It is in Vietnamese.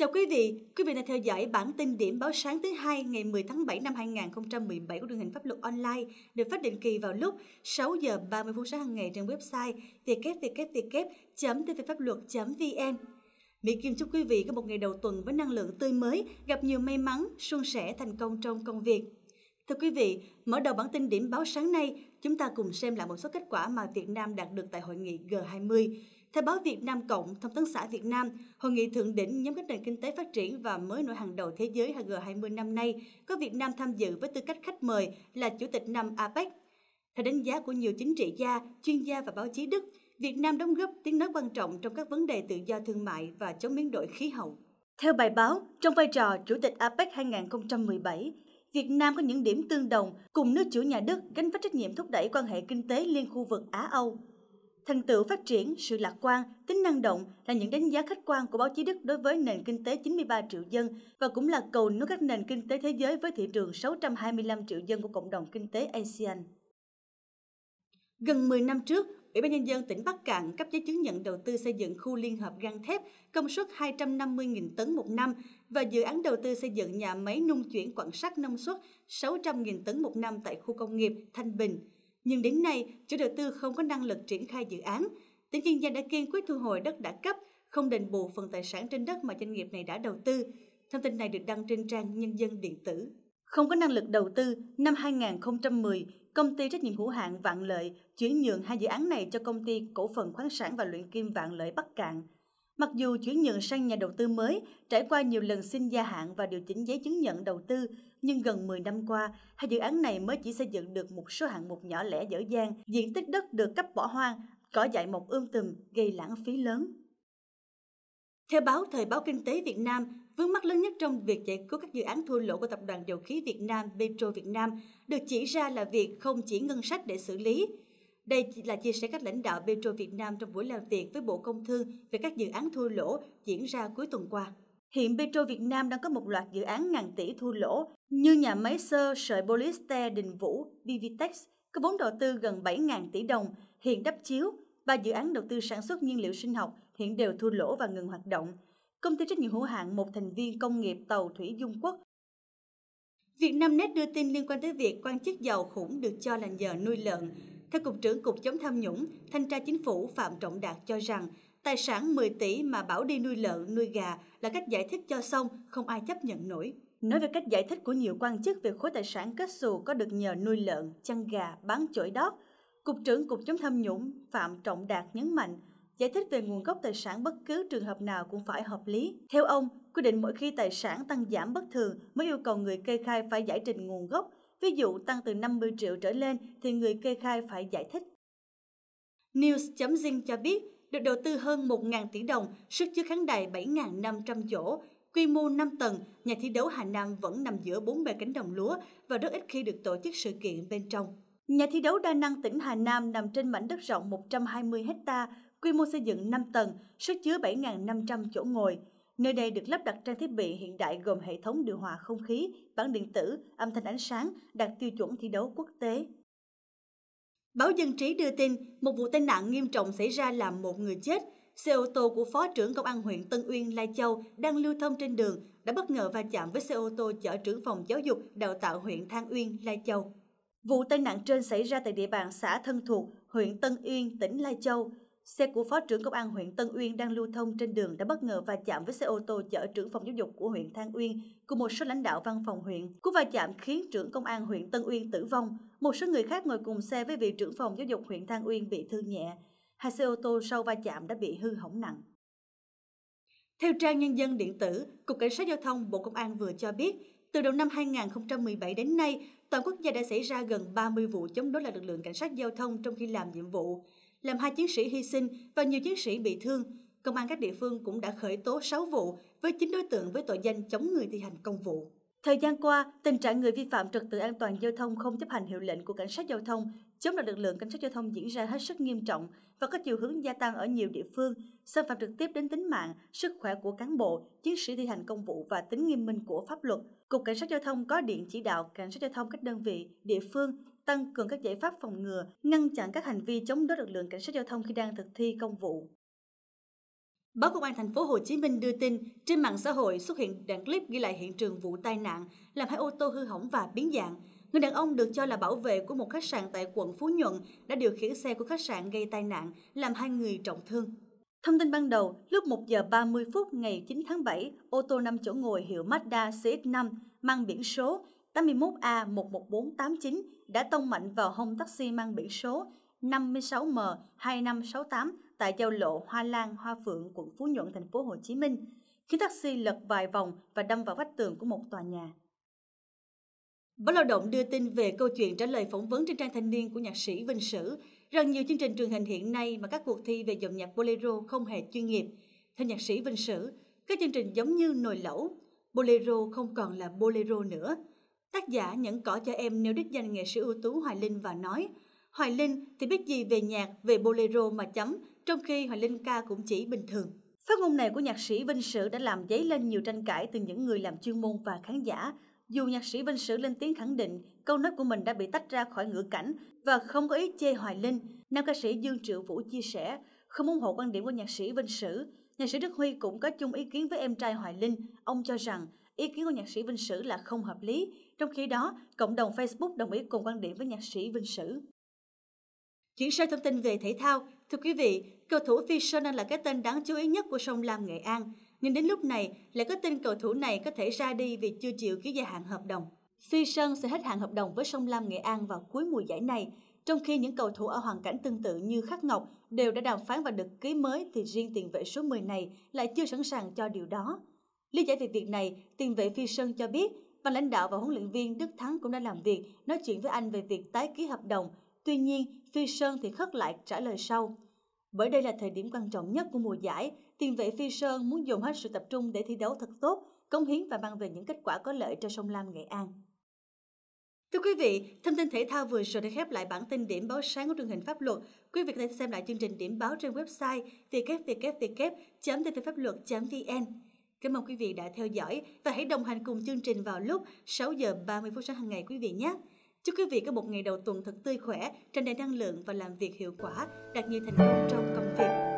Chào quý vị, quý vị đang theo dõi bản tin điểm báo sáng thứ hai ngày 10 tháng 7 năm 2017 của truyền hình pháp luật online được phát định kỳ vào lúc 6 giờ 30 phút sáng hàng ngày trên website www.tvphaplluật.vn. Mỹ Kim chúc quý vị có một ngày đầu tuần với năng lượng tươi mới, gặp nhiều may mắn, suôn sẻ thành công trong công việc. Thưa quý vị, mở đầu bản tin điểm báo sáng nay, chúng ta cùng xem lại một số kết quả mà Việt Nam đạt được tại hội nghị G20. Theo báo Việt Nam Cộng, Thông tấn xã Việt Nam, Hội nghị thượng đỉnh nhóm các nền kinh tế phát triển và mới nổi hàng đầu thế giới G20 năm nay có Việt Nam tham dự với tư cách khách mời là Chủ tịch năm APEC. Theo đánh giá của nhiều chính trị gia, chuyên gia và báo chí Đức, Việt Nam đóng góp tiếng nói quan trọng trong các vấn đề tự do thương mại và chống biến đổi khí hậu. Theo bài báo, trong vai trò Chủ tịch APEC 2017, Việt Nam có những điểm tương đồng cùng nước chủ nhà Đức gánh vác trách nhiệm thúc đẩy quan hệ kinh tế liên khu vực Á-Âu. Thành tựu phát triển, sự lạc quan, tính năng động là những đánh giá khách quan của báo chí Đức đối với nền kinh tế 93 triệu dân và cũng là cầu nối các nền kinh tế thế giới với thị trường 625 triệu dân của cộng đồng kinh tế ASEAN. Gần 10 năm trước, Ủy ban Nhân dân tỉnh Bắc Cạn cấp giấy chứng nhận đầu tư xây dựng khu liên hợp gang thép công suất 250.000 tấn một năm và dự án đầu tư xây dựng nhà máy nung chuyển quặng sắt năng suất 600.000 tấn một năm tại khu công nghiệp Thanh Bình nhưng đến nay chủ đầu tư không có năng lực triển khai dự án. Tỉnh Kiên Giang đã kiên quyết thu hồi đất đã cấp, không đền bù phần tài sản trên đất mà doanh nghiệp này đã đầu tư. Thông tin này được đăng trên trang Nhân dân điện tử. Không có năng lực đầu tư, năm 2010, công ty trách nhiệm hữu hạn Vạn Lợi chuyển nhượng hai dự án này cho công ty cổ phần khoáng sản và luyện kim Vạn Lợi Bắc Cạn. Mặc dù chuyển nhượng sang nhà đầu tư mới, trải qua nhiều lần xin gia hạn và điều chỉnh giấy chứng nhận đầu tư, nhưng gần 10 năm qua, hai dự án này mới chỉ xây dựng được một số hạng mục nhỏ lẻ dở dang, diện tích đất được cấp bỏ hoang, cỏ dại mọc ươm um tùm gây lãng phí lớn. Theo báo Thời báo Kinh tế Việt Nam, vướng mắt lớn nhất trong việc giải cứu các dự án thua lỗ của Tập đoàn Dầu khí Việt Nam Petro Việt Nam được chỉ ra là việc không chỉ ngân sách để xử lý. Đây là chia sẻ các lãnh đạo Petro Việt Nam trong buổi làm việc với Bộ Công Thương về các dự án thua lỗ diễn ra cuối tuần qua. Hiện Petro Việt Nam đang có một loạt dự án ngàn tỷ thua lỗ như nhà máy sơ sợi polyester Đình Vũ, Vivitex, có vốn đầu tư gần 7.000 tỷ đồng, hiện đắp chiếu, và dự án đầu tư sản xuất nhiên liệu sinh học hiện đều thua lỗ và ngừng hoạt động. Công ty trách nhiệm hữu hạn một thành viên công nghiệp tàu thủy Dung Quốc Việt Nam Net đưa tin liên quan tới việc quan chức giàu khủng được cho là nhờ nuôi lợn. Theo Cục trưởng Cục chống tham nhũng, Thanh tra Chính phủ Phạm Trọng Đạt cho rằng Tài sản 10 tỷ mà bảo đi nuôi lợn, nuôi gà là cách giải thích cho xong, không ai chấp nhận nổi. Nói về cách giải thích của nhiều quan chức về khối tài sản kết xù có được nhờ nuôi lợn, chăn gà, bán chổi đó, Cục trưởng Cục chống tham nhũng Phạm Trọng Đạt nhấn mạnh, giải thích về nguồn gốc tài sản bất cứ trường hợp nào cũng phải hợp lý. Theo ông, quy định mỗi khi tài sản tăng giảm bất thường mới yêu cầu người kê khai phải giải trình nguồn gốc. Ví dụ tăng từ 50 triệu trở lên thì người kê khai phải giải thích. News.zing cho biết, được đầu tư hơn 1.000 tỷ đồng, sức chứa khán đài 7.500 chỗ, quy mô 5 tầng, nhà thi đấu Hà Nam vẫn nằm giữa bốn bề cánh đồng lúa và rất ít khi được tổ chức sự kiện bên trong. Nhà thi đấu đa năng tỉnh Hà Nam nằm trên mảnh đất rộng 120 ha, quy mô xây dựng 5 tầng, sức chứa 7.500 chỗ ngồi. Nơi đây được lắp đặt trang thiết bị hiện đại gồm hệ thống điều hòa không khí, bản điện tử, âm thanh ánh sáng, đạt tiêu chuẩn thi đấu quốc tế. Báo Dân Trí đưa tin, một vụ tai nạn nghiêm trọng xảy ra làm một người chết. Xe ô tô của Phó trưởng Công an huyện Tân Uyên, Lai Châu đang lưu thông trên đường đã bất ngờ va chạm với xe ô tô chở trưởng phòng giáo dục đào tạo huyện Thang Uyên, Lai Châu. Vụ tai nạn trên xảy ra tại địa bàn xã Thân Thuộc, huyện Tân Uyên, tỉnh Lai Châu. Xe của Phó trưởng Công an huyện Tân Uyên đang lưu thông trên đường đã bất ngờ va chạm với xe ô tô chở trưởng phòng giáo dục của huyện Thang Uyên cùng một số lãnh đạo văn phòng huyện. Cú va chạm khiến trưởng Công an huyện Tân Uyên tử vong, một số người khác ngồi cùng xe với vị trưởng phòng giáo dục huyện Thang Uyên bị thương nhẹ. Hai xe ô tô sau va chạm đã bị hư hỏng nặng. Theo trang nhân dân điện tử, Cục Cảnh sát Giao thông Bộ Công an vừa cho biết, từ đầu năm 2017 đến nay, toàn quốc gia đã xảy ra gần 30 vụ chống đối lại lực lượng cảnh sát giao thông trong khi làm nhiệm vụ làm hai chiến sĩ hy sinh và nhiều chiến sĩ bị thương. Công an các địa phương cũng đã khởi tố 6 vụ với 9 đối tượng với tội danh chống người thi hành công vụ. Thời gian qua, tình trạng người vi phạm trật tự an toàn giao thông không chấp hành hiệu lệnh của cảnh sát giao thông, chống lại lực lượng cảnh sát giao thông diễn ra hết sức nghiêm trọng và có chiều hướng gia tăng ở nhiều địa phương, xâm phạm trực tiếp đến tính mạng, sức khỏe của cán bộ, chiến sĩ thi hành công vụ và tính nghiêm minh của pháp luật. Cục Cảnh sát giao thông có điện chỉ đạo Cảnh sát giao thông các đơn vị, địa phương tăng cường các giải pháp phòng ngừa, ngăn chặn các hành vi chống đối lực lượng cảnh sát giao thông khi đang thực thi công vụ. Báo Công an Thành phố Hồ Chí Minh đưa tin trên mạng xã hội xuất hiện đoạn clip ghi lại hiện trường vụ tai nạn làm hai ô tô hư hỏng và biến dạng. Người đàn ông được cho là bảo vệ của một khách sạn tại quận Phú Nhuận đã điều khiển xe của khách sạn gây tai nạn, làm hai người trọng thương. Thông tin ban đầu, lúc 1 giờ 30 phút ngày 9 tháng 7, ô tô 5 chỗ ngồi hiệu Mazda CX-5 mang biển số 81A11489 đã tông mạnh vào hông taxi mang biển số 56M2568 tại giao lộ Hoa Lan, Hoa Phượng, quận Phú Nhuận, thành phố Hồ Chí Minh, khiến taxi lật vài vòng và đâm vào vách tường của một tòa nhà. Báo Lao động đưa tin về câu chuyện trả lời phỏng vấn trên trang thanh niên của nhạc sĩ Vinh Sử rằng nhiều chương trình truyền hình hiện nay mà các cuộc thi về dòng nhạc bolero không hề chuyên nghiệp. Theo nhạc sĩ Vinh Sử, các chương trình giống như nồi lẩu, bolero không còn là bolero nữa. Tác giả nhẫn cỏ cho em nếu đích danh nghệ sĩ ưu tú Hoài Linh và nói Hoài Linh thì biết gì về nhạc, về bolero mà chấm, trong khi Hoài Linh ca cũng chỉ bình thường. Phát ngôn này của nhạc sĩ Vinh Sử đã làm dấy lên nhiều tranh cãi từ những người làm chuyên môn và khán giả. Dù nhạc sĩ Vinh Sử lên tiếng khẳng định câu nói của mình đã bị tách ra khỏi ngữ cảnh và không có ý chê Hoài Linh, nam ca sĩ Dương Triệu Vũ chia sẻ không ủng hộ quan điểm của nhạc sĩ Vinh Sử. Nhạc sĩ Đức Huy cũng có chung ý kiến với em trai Hoài Linh. Ông cho rằng ý kiến của nhạc sĩ Vinh Sử là không hợp lý, trong khi đó cộng đồng Facebook đồng ý cùng quan điểm với nhạc sĩ Vinh Sử. Chuyển sang thông tin về thể thao, thưa quý vị, cầu thủ Phi Sơn đang là cái tên đáng chú ý nhất của sông Lam Nghệ An, nhưng đến lúc này lại có tin cầu thủ này có thể ra đi vì chưa chịu ký gia hạn hợp đồng. Phi Sơn sẽ hết hạn hợp đồng với sông Lam Nghệ An vào cuối mùa giải này, trong khi những cầu thủ ở hoàn cảnh tương tự như Khắc Ngọc đều đã đàm phán và được ký mới thì riêng tiền vệ số 10 này lại chưa sẵn sàng cho điều đó. Lý giải về việc này, tiền vệ Phi Sơn cho biết, ban lãnh đạo và huấn luyện viên Đức Thắng cũng đã làm việc, nói chuyện với anh về việc tái ký hợp đồng. Tuy nhiên, Phi Sơn thì khất lại trả lời sau. Bởi đây là thời điểm quan trọng nhất của mùa giải, tiền vệ Phi Sơn muốn dùng hết sự tập trung để thi đấu thật tốt, cống hiến và mang về những kết quả có lợi cho sông Lam Nghệ An. Thưa quý vị, thông tin thể thao vừa rồi đã khép lại bản tin điểm báo sáng của truyền hình pháp luật. Quý vị có thể xem lại chương trình điểm báo trên website www.tvphapluot.vn. Cảm ơn quý vị đã theo dõi và hãy đồng hành cùng chương trình vào lúc 6 giờ 30 phút sáng hàng ngày quý vị nhé. Chúc quý vị có một ngày đầu tuần thật tươi khỏe, tràn đầy năng lượng và làm việc hiệu quả, đạt nhiều thành công trong công việc.